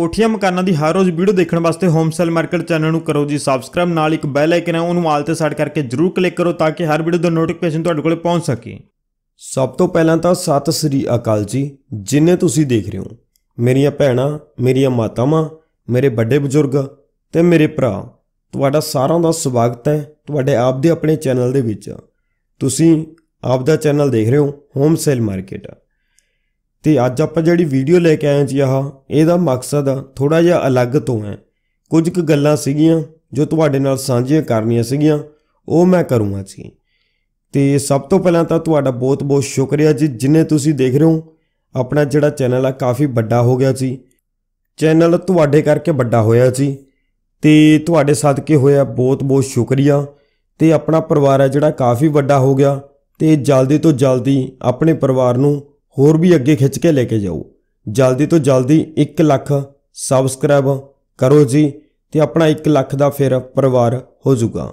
ਕੋਠੀਆਂ ਮਕਾਨਾਂ ਦੀ ਹਰ ਰੋਜ਼ ਵੀਡੀਓ ਦੇਖਣ ਵਾਸਤੇ ਹੋਮ ਸੇਲ ਮਾਰਕੀਟ ਚੈਨਲ ਨੂੰ ਕਰੋ ਜੀ ਸਬਸਕ੍ਰਾਈਬ ਨਾਲ ਇੱਕ ਬੈਲ ਆਈਕਨ ਹੈ ਉਹਨੂੰ ਆਲ ਤੇ ਸੈਟ ਕਰਕੇ ਜਰੂਰ ਕਲਿੱਕ ਕਰੋ ਤਾਂ ਕਿ ਹਰ ਵੀਡੀਓ ਦਾ ਨੋਟੀਫਿਕੇਸ਼ਨ ਤੁਹਾਡੇ ਕੋਲੇ ਪਹੁੰਚ ਸਕੇ ਸਭ ਤੋਂ ਪਹਿਲਾਂ ਤਾਂ ਸਤਿ ਸ੍ਰੀ ਅਕਾਲ ਜੀ ਜਿੰਨੇ ਤੁਸੀਂ ਦੇਖ ਰਹੇ ਹੋ ਮੇਰੀਆਂ ਭੈਣਾਂ ਮੇਰੀਆਂ ਮਾਤਾਵਾਂ ਮੇਰੇ ਵੱਡੇ ਬਜ਼ੁਰਗ ਤੇ ਮੇਰੇ ਭਰਾ ਤੁਹਾਡਾ ਸਾਰਿਆਂ ਦਾ ਸਵਾਗਤ ਹੈ ਤੁਹਾਡੇ ਆਪ ਦੇ ਆਪਣੇ ਚੈਨਲ ਦੇ ਵਿੱਚ ਤੁਸੀਂ ਆਪ ਦਾ ਚੈਨਲ ਦੇਖ ਰਹੇ ਹੋ ਹੋਮ ਸੇਲ ਮਾਰਕੀਟ ਤੇ ਅੱਜ ਆਪਾਂ ਜਿਹੜੀ ਵੀਡੀਓ ਲੈ ਕੇ ਆਏ ਜੀ ਆਹ ਇਹਦਾ ਮਕਸਦ ਥੋੜਾ ਜਿਹਾ ਅਲੱਗ ਤੋਂ ਹੈ ਕੁਝ ਕੁ ਗੱਲਾਂ ਸੀਗੀਆਂ ਜੋ ਤੁਹਾਡੇ ਨਾਲ ਸਾਂਝੀਆਂ ਕਰਨੀਆਂ ਸੀਗੀਆਂ ਉਹ ਮੈਂ ਕਰੂੰਗਾ ਜੀ ਤੇ ਸਭ ਤੋਂ ਪਹਿਲਾਂ ਤਾਂ ਤੁਹਾਡਾ ਬਹੁਤ-ਬਹੁਤ ਸ਼ੁਕਰੀਆ ਜੀ ਜਿਨੇ ਤੁਸੀਂ ਦੇਖ ਰਹੇ ਹੋ ਆਪਣਾ ਜਿਹੜਾ ਚੈਨਲ ਆ ਕਾਫੀ ਵੱਡਾ ਹੋ ਗਿਆ ਜੀ ਚੈਨਲ ਤੁਹਾਡੇ ਕਰਕੇ ਵੱਡਾ ਹੋਇਆ ਜੀ ਤੇ ਤੁਹਾਡੇ ਸਦਕੇ ਹੋਇਆ ਬਹੁਤ-ਬਹੁਤ ਸ਼ੁਕਰੀਆ ਤੇ ਆਪਣਾ ਪਰਿਵਾਰ ਹੈ ਜਿਹੜਾ ਕਾਫੀ ਵੱਡਾ ਹੋ ਗਿਆ ਤੇ ਜਲਦੀ ਤੋਂ ਜਲਦੀ ਆਪਣੇ ਪਰਿਵਾਰ ਨੂੰ ਹੋਰ ਵੀ ਅੱਗੇ ਖਿੱਚ ਕੇ ਲੈ ਕੇ ਜਾਓ ਜਲਦੀ ਤੋਂ ਜਲਦੀ 1 ਲੱਖ ਸਬਸਕ੍ਰਾਈਬ ਕਰੋ ਜੀ ਤੇ ਆਪਣਾ 1 ਲੱਖ ਦਾ ਫਿਰ ਪਰਿਵਾਰ ਹੋ ਜਾਊਗਾ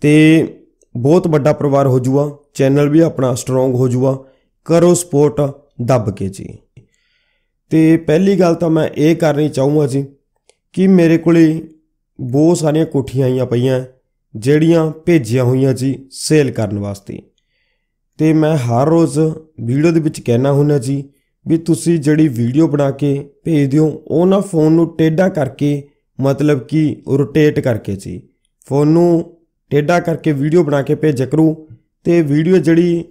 ਤੇ ਬਹੁਤ ਵੱਡਾ ਪਰਿਵਾਰ ਹੋ ਜਾਊਗਾ ਚੈਨਲ ਵੀ ਆਪਣਾ ਸਟਰੋਂਗ ਹੋ ਜਾਊਗਾ ਕਰੋ ਸਪੋਰਟ ਦੱਬ ਕੇ ਜੀ ਤੇ ਪਹਿਲੀ ਗੱਲ ਤਾਂ ਮੈਂ ਇਹ ਕਰਨੀ ਚਾਹੂੰਗਾ ਜੀ ਕਿ ਮੇਰੇ ਕੋਲੇ ਬਹੁਤ ਸਾਰੀਆਂ ਕੋਠੀਆਂ ਆਈਆਂ ਪਈਆਂ ਜਿਹੜੀਆਂ ਭੇਜੀਆਂ ਹੋਈਆਂ ਜੀ ਸੇਲ ਕਰਨ ਵਾਸਤੇ ਤੇ ਮੈਂ ਹਰ ਰੋਜ਼ ਵੀਡੀਓ ਦੇ ਵਿੱਚ ਕਹਿਣਾ ਹੁੰਦਾ ਜੀ ਵੀ ਤੁਸੀਂ ਜਿਹੜੀ ਵੀਡੀਓ ਬਣਾ ਕੇ ਭੇਜ ਦਿਓ ਉਹ ਨਾ ਫੋਨ ਨੂੰ ਟੇਡਾ ਕਰਕੇ ਮਤਲਬ ਕਿ ਰੋਟੇਟ ਕਰਕੇ ਜੀ ਫੋਨ ਨੂੰ ਟੇਡਾ ਕਰਕੇ ਵੀਡੀਓ ਬਣਾ ਕੇ ਭੇਜਿਆ ਕਰੋ ਤੇ ਵੀਡੀਓ ਜਿਹੜੀ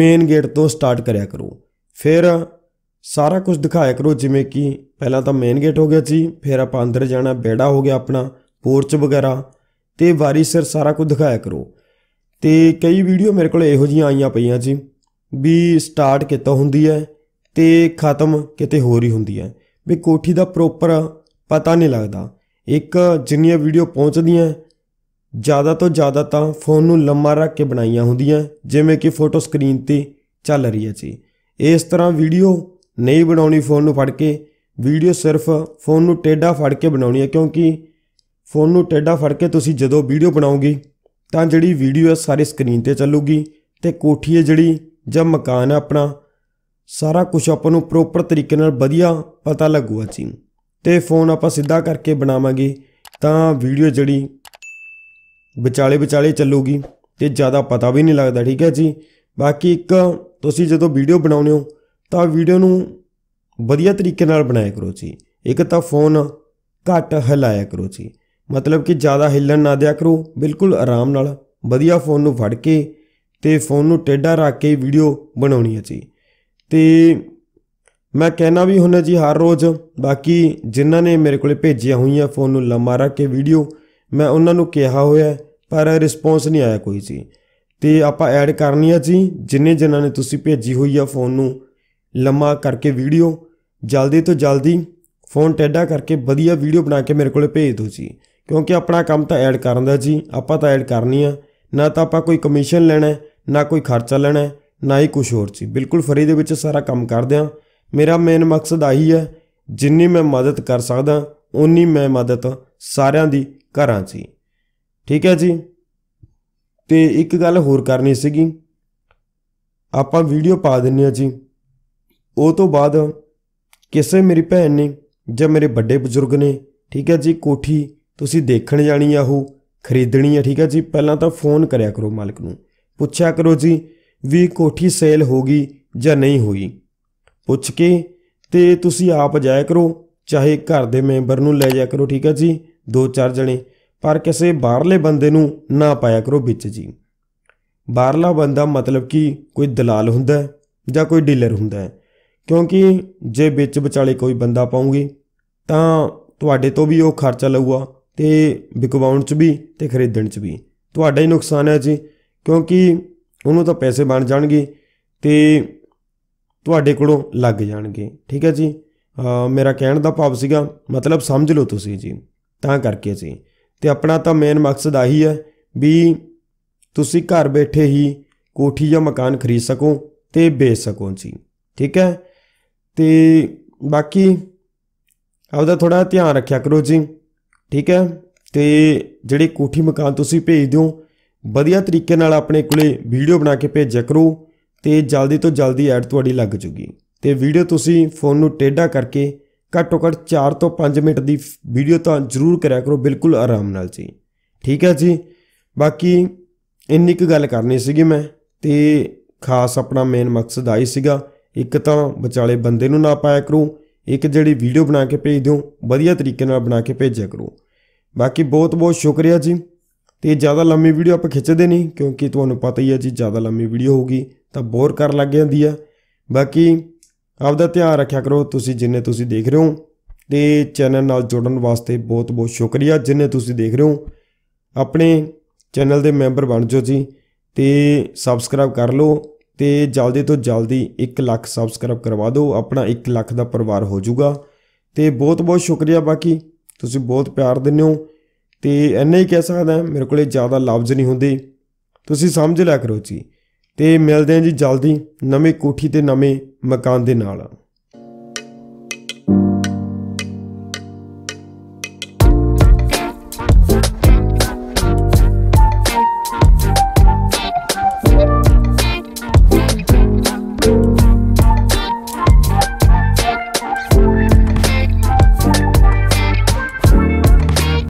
ਮੇਨ ਗੇਟ ਤੋਂ ਸਟਾਰਟ ਕਰਿਆ ਕਰੋ ਫਿਰ ਸਾਰਾ ਕੁਝ ਦਿਖਾਇਆ ਕਰੋ ਜਿਵੇਂ ਕਿ ਪਹਿਲਾਂ ਤਾਂ ਮੇਨ ਗੇਟ ਹੋ ਗਿਆ ਜੀ ਫਿਰ ਆਪਾਂ ਅੰਦਰ ਜਾਣਾ ਬੇੜਾ ਹੋ ਗਿਆ ਆਪਣਾ ਪੋਰਚ ਵਗੈਰਾ ਤੇ ਵਾਰੀ ਸਿਰ ਸਾਰਾ ਕੁਝ ਦਿਖਾਇਆ ਕਰੋ ਤੇ ਕਈ ਵੀਡੀਓ ਮੇਰੇ ਕੋਲ ਇਹੋ ਜੀਆਂ ਆਈਆਂ ਪਈਆਂ ਜੀ ਵੀ ਸਟਾਰਟ ਕਿਤੋਂ ਹੁੰਦੀ ਹੈ ਤੇ ਖਤਮ ਕਿਤੇ ਹੋਰ ਹੀ ਹੁੰਦੀ ਹੈ ਵੀ ਕੋਠੀ ਦਾ ਪ੍ਰੋਪਰ ਪਤਾ ਨਹੀਂ ਲੱਗਦਾ ਇੱਕ ਜਿੰਨੀਆਂ ਵੀਡੀਓ ਪਹੁੰਚਦੀਆਂ ਜ਼ਿਆਦਾ ਤੋਂ ਜ਼ਿਆਦਾ ਤਾਂ ਫੋਨ ਨੂੰ ਲੰਮਾ ਰੱਖ ਕੇ ਬਣਾਈਆਂ ਹੁੰਦੀਆਂ ਜਿਵੇਂ ਕਿ ਫੋਟੋ ਸਕਰੀਨ ਤੇ ਚੱਲ ਰਹੀ ਹੈ ਜੀ ਇਸ ਤਰ੍ਹਾਂ ਵੀਡੀਓ ਨਹੀਂ ਬਣਾਉਣੀ ਫੋਨ ਨੂੰ ਫੜ ਕੇ ਵੀਡੀਓ ਸਿਰਫ ਫੋਨ ਨੂੰ ਟੇਡਾ ਫੜ ਕੇ ਬਣਾਉਣੀ ਹੈ ਕਿਉਂਕਿ ਫੋਨ ਨੂੰ ਟੇਡਾ ਫੜ ਕੇ ਤੁਸੀਂ ਜਦੋਂ ਵੀਡੀਓ ਬਣਾਉਂਗੇ ਤਾਂ ਜਿਹੜੀ ਵੀਡੀਓ ਹੈ ਸਾਰੇ ਸਕਰੀਨ ਤੇ ਚੱਲੂਗੀ ਤੇ ਕੋਠੀ ਹੈ ਜਿਹੜੀ ਜਾਂ ਮਕਾਨ ਹੈ ਆਪਣਾ ਸਾਰਾ ਕੁਝ ਆਪਾਂ ਨੂੰ ਪ੍ਰੋਪਰ ਤਰੀਕੇ ਨਾਲ ਵਧੀਆ ਪਤਾ ਲੱਗੂਗਾ ਜੀ ਤੇ ਫੋਨ ਆਪਾਂ ਸਿੱਧਾ ਕਰਕੇ ਬਣਾਵਾਂਗੇ ਤਾਂ ਵੀਡੀਓ ਜਿਹੜੀ ਵਿਚਾਲੇ ਵਿਚਾਲੇ ਚੱਲੂਗੀ ਤੇ ਜ਼ਿਆਦਾ ਪਤਾ ਵੀ ਨਹੀਂ ਲੱਗਦਾ ਠੀਕ ਹੈ ਜੀ ਬਾਕੀ ਇੱਕ ਤੁਸੀਂ ਜਦੋਂ ਵੀਡੀਓ ਬਣਾਉਨੇ ਹੋ ਤਾਂ ਵੀਡੀਓ ਨੂੰ ਵਧੀਆ ਤਰੀਕੇ ਨਾਲ ਬਣਾਇਆ ਕਰੋ ਜੀ ਇੱਕ ਤਾਂ ਫੋਨ ਘੱਟ ਹਿਲਾਇਆ ਕਰੋ ਜੀ ਮਤਲਬ ਕਿ ਜ਼ਿਆਦਾ ਹਿੱਲਣ ਨਾ ਦਿਆ ਕਰੋ ਬਿਲਕੁਲ ਆਰਾਮ ਨਾਲ ਵਧੀਆ ਫੋਨ ਨੂੰ ਫੜ ਕੇ ਤੇ ਫੋਨ ਨੂੰ ਟੇਡਾ ਰੱਖ ਕੇ ਵੀਡੀਓ ਬਣਾਉਣੀ ਹੈ ਜੀ ਤੇ ਮੈਂ ਕਹਿਣਾ ਵੀ ਹੁੰਦਾ ਜੀ ਹਰ ਰੋਜ਼ ਬਾਕੀ ਜਿਨ੍ਹਾਂ ਨੇ ਮੇਰੇ ਕੋਲੇ ਭੇਜੀਆਂ ਹੋਈਆਂ ਫੋਨ ਨੂੰ ਲੰਮਾ ਰੱਖ ਕੇ ਵੀਡੀਓ ਮੈਂ ਉਹਨਾਂ ਨੂੰ ਕਿਹਾ ਹੋਇਆ ਪਰ ਰਿਸਪੌਂਸ ਨਹੀਂ ਆਇਆ ਕੋਈ ਜੀ ਤੇ ਆਪਾਂ ਐਡ ਕਰਨੀ ਹੈ ਜੀ ਜਿੰਨੇ ਜਿਨ੍ਹਾਂ ਨੇ ਤੁਸੀਂ ਭੇਜੀ ਹੋਈ ਆ ਫੋਨ ਨੂੰ ਲੰਮਾ ਕਰਕੇ ਵੀਡੀਓ ਜਲਦੀ ਤੋਂ ਜਲਦੀ ਫੋਨ ਟੇਡਾ ਕਰਕੇ ਵਧੀਆ ਵੀਡੀਓ ਬਣਾ ਕੇ ਮੇਰੇ ਕੋਲੇ ਭੇਜ ਦਿਓ ਜੀ ਕਿਉਂਕਿ ਆਪਣਾ ਕੰਮ ਤਾਂ ਐਡ ਕਰਨ ਦਾ ਜੀ ਆਪਾਂ ਤਾਂ ਐਡ ਕਰਨੀ ਆ ਨਾ ਤਾਂ ਆਪਾਂ ਕੋਈ ਕਮਿਸ਼ਨ ਲੈਣਾ ਨਾ ਕੋਈ ਖਰਚਾ ਲੈਣਾ ਨਾ ਹੀ ਕੁਝ ਹੋਰ ਚੀ ਬਿਲਕੁਲ ਫਰੀ ਦੇ ਵਿੱਚ ਸਾਰਾ ਕੰਮ ਕਰਦੇ ਆ ਮੇਰਾ ਮੇਨ ਮਕਸਦ ਆਹੀ ਹੈ ਜਿੰਨੀ ਮੈਂ ਮਦਦ ਕਰ ਸਕਦਾ ਉਨੀ ਮੈਂ ਮਦਦ ਸਾਰਿਆਂ ਦੀ ਕਰਾਂ ਚ ਠੀਕ ਹੈ ਜੀ ਤੇ ਇੱਕ ਗੱਲ ਹੋਰ ਕਰਨੀ ਸੀਗੀ ਆਪਾਂ ਵੀਡੀਓ ਪਾ ਦਿੰਨੇ ਆ ਜੀ ਉਹ ਤੋਂ ਬਾਅਦ ਕਿਸੇ ਮੇਰੀ ਭੈਣ ਨੇ ਜਾਂ ਮੇਰੇ ਵੱਡੇ ਬਜ਼ੁਰਗ ਨੇ ਠੀਕ ਹੈ ਜੀ ਕੋਠੀ ਤੁਸੀਂ ਦੇਖਣ ਜਾਣੀ ਆ ਉਹ ਖਰੀਦਣੀ ਆ ਠੀਕ ਆ ਜੀ ਪਹਿਲਾਂ ਤਾਂ ਫੋਨ ਕਰਿਆ ਕਰੋ ਮਾਲਕ ਨੂੰ ਪੁੱਛਿਆ ਕਰੋ ਜੀ ਵੀ ਕੋਠੀ ਸੇਲ ਹੋ ਗਈ ਜਾਂ ਨਹੀਂ ਹੋਈ ਪੁੱਛ ਕੇ ਤੇ ਤੁਸੀਂ ਆਪ ਜਾਇਆ ਕਰੋ ਚਾਹੇ ਘਰ ਦੇ ਮੈਂਬਰ ਨੂੰ ਲੈ ਜਾਇਆ ਕਰੋ ਠੀਕ ਆ ਜੀ ਦੋ ਚਾਰ ਜਣੇ ਪਰ ਕਿਸੇ ਬਾਹਰਲੇ ਬੰਦੇ ਨੂੰ ਨਾ ਪਾਇਆ ਕਰੋ ਵਿੱਚ ਜੀ ਬਾਹਰਲਾ ਬੰਦਾ ਮਤਲਬ ਕਿ ਕੋਈ ਦਲਾਲ ਹੁੰਦਾ ਜਾਂ ਕੋਈ ਡੀਲਰ ਹੁੰਦਾ ਕਿਉਂਕਿ ਜੇ ਵਿੱਚ ਵਿਚਾਲੇ ਕੋਈ ਬੰਦਾ ਪਾਉਂਗੇ ਤਾਂ ਤੁਹਾਡੇ ਤੋਂ ਵੀ ਉਹ ਖਰਚਾ ਲਊਗਾ ਤੇ ਵਿਕਵਾਉਣ 'ਚ ਵੀ ਤੇ ਖਰੀਦਣ 'ਚ ਵੀ ਤੁਹਾਡਾ ਹੀ ਨੁਕਸਾਨ ਹੈ ਜੀ ਕਿਉਂਕਿ ਉਹਨੂੰ ਤਾਂ ਪੈਸੇ ਬਣ ਜਾਣਗੇ ਤੇ ਤੁਹਾਡੇ ਕੋਲੋਂ ਲੱਗ ਜਾਣਗੇ ਠੀਕ ਹੈ ਜੀ ਮੇਰਾ ਕਹਿਣ ਦਾ ਭਾਵ ਸੀਗਾ ਮਤਲਬ ਸਮਝ ਲਓ ਤੁਸੀਂ ਜੀ ਤਾਂ ਕਰਕੇ ਜੀ ਤੇ ਆਪਣਾ ਤਾਂ ਮੇਨ ਮਕਸਦ ਆਹੀ ਹੈ ਵੀ ਤੁਸੀਂ ਘਰ ਬੈਠੇ ਹੀ ਕੋਠੀ ਜਾਂ ਮਕਾਨ ਖਰੀਦ ਸਕੋ ਤੇ ਵੇਚ ਸਕੋ ਜੀ ਠੀਕ ਹੈ ਤੇ ਬਾਕੀ ਆਪਦਾ ਥੋੜਾ ਧਿਆਨ ਰੱਖਿਆ ਕਰੋ ਜੀ ਠੀਕ ਹੈ ਤੇ ਜਿਹੜੇ ਕੋਠੀ ਮਕਾਨ ਤੁਸੀਂ ਭੇਜ ਦਿਓ ਵਧੀਆ ਤਰੀਕੇ ਨਾਲ ਆਪਣੇ ਕੋਲੇ ਵੀਡੀਓ ਬਣਾ ਕੇ ਭੇਜਿਆ ਕਰੋ ਤੇ ਜਲਦੀ ਤੋਂ ਜਲਦੀ ਐਡ ਤੁਹਾਡੀ ਲੱਗ ਜੂਗੀ ਤੇ ਵੀਡੀਓ ਤੁਸੀਂ ਫੋਨ ਨੂੰ ਟੇਢਾ ਕਰਕੇ ਘੱਟੋ ਘੱਟ 4 ਤੋਂ 5 ਮਿੰਟ ਦੀ ਵੀਡੀਓ ਤਾਂ ਜ਼ਰੂਰ ਕਰਿਆ ਕਰੋ ਬਿਲਕੁਲ ਆਰਾਮ ਨਾਲ ਜੀ ਠੀਕ ਹੈ ਜੀ ਬਾਕੀ ਇੰਨੀ ਕੁ ਗੱਲ ਕਰਨੀ ਸੀਗੀ ਮੈਂ ਤੇ ਖਾਸ ਆਪਣਾ ਮੇਨ ਮਕਸਦ ਆਈ ਸੀਗਾ ਇੱਕ ਤਾਂ ਵਿਚਾਲੇ ਬੰਦੇ ਨੂੰ ਨਾ ਪਾਇਆ ਕਰੂੰ ਇੱਕ ਜਿਹੜੀ ਵੀਡੀਓ ਬਣਾ ਕੇ ਭੇਜ ਦਿਓ ਵਧੀਆ ਤਰੀਕੇ ਨਾਲ ਬਣਾ ਕੇ ਭੇਜਿਆ ਕਰੋ ਬਾਕੀ ਬਹੁਤ ਬਹੁਤ ਸ਼ੁਕਰੀਆ ਜੀ ਤੇ ਜ਼ਿਆਦਾ ਲੰਮੀ ਵੀਡੀਓ ਆਪਾਂ ਖਿੱਚਦੇ ਨਹੀਂ ਕਿਉਂਕਿ ਤੁਹਾਨੂੰ ਪਤਾ ਹੀ ਹੈ ਜੀ ਜ਼ਿਆਦਾ ਲੰਮੀ ਵੀਡੀਓ ਹੋਊਗੀ ਤਾਂ ਬੋਰ ਕਰ ਲੱਗ ਜਾਂਦੀ ਆ ਬਾਕੀ ਆਪਦਾ ਧਿਆਨ ਰੱਖਿਆ ਕਰੋ ਤੁਸੀਂ ਜਿੰਨੇ ਤੁਸੀਂ ਦੇਖ ਰਹੇ ਹੋ ਤੇ ਚੈਨਲ ਨਾਲ ਜੁੜਨ ਵਾਸਤੇ ਬਹੁਤ ਬਹੁਤ ਸ਼ੁਕਰੀਆ ਜਿੰਨੇ ਤੁਸੀਂ ਦੇਖ ਰਹੇ ਹੋ ਆਪਣੇ ਚੈਨਲ ਦੇ ਮੈਂਬਰ ਬਣ ਜਾਓ ਜੀ ਤੇ ਸਬਸਕ੍ਰਾਈਬ ਕਰ ਲਓ ਤੇ ਜਲਦੀ ਤੋਂ ਜਲਦੀ 1 ਲੱਖ ਸਬਸਕ੍ਰਾਈਬ ਕਰਵਾ ਦਿਓ ਆਪਣਾ 1 ਲੱਖ ਦਾ ਪਰਿਵਾਰ ਹੋ ਜਾਊਗਾ ਤੇ ਬਹੁਤ ਬਹੁਤ ਸ਼ੁਕਰੀਆ ਬਾਕੀ ਤੁਸੀਂ ਬਹੁਤ ਪਿਆਰ ਦਿੰਦੇ ਹੋ ਤੇ ਐਨੇ ਹੀ ਕਹਿ ਸਕਦਾ ਮੇਰੇ ਕੋਲੇ ਜ਼ਿਆਦਾ ਲਫ਼ਜ਼ ਨਹੀਂ ਹੁੰਦੇ ਤੁਸੀਂ ਸਮਝ ਲਿਆ ਕਰੋ ਜੀ ਤੇ ਮਿਲਦੇ ਹਾਂ ਜੀ ਜਲਦੀ ਨਵੇਂ ਕੋਠੀ ਤੇ ਨਵੇਂ ਮਕਾਨ ਦੇ ਨਾਲ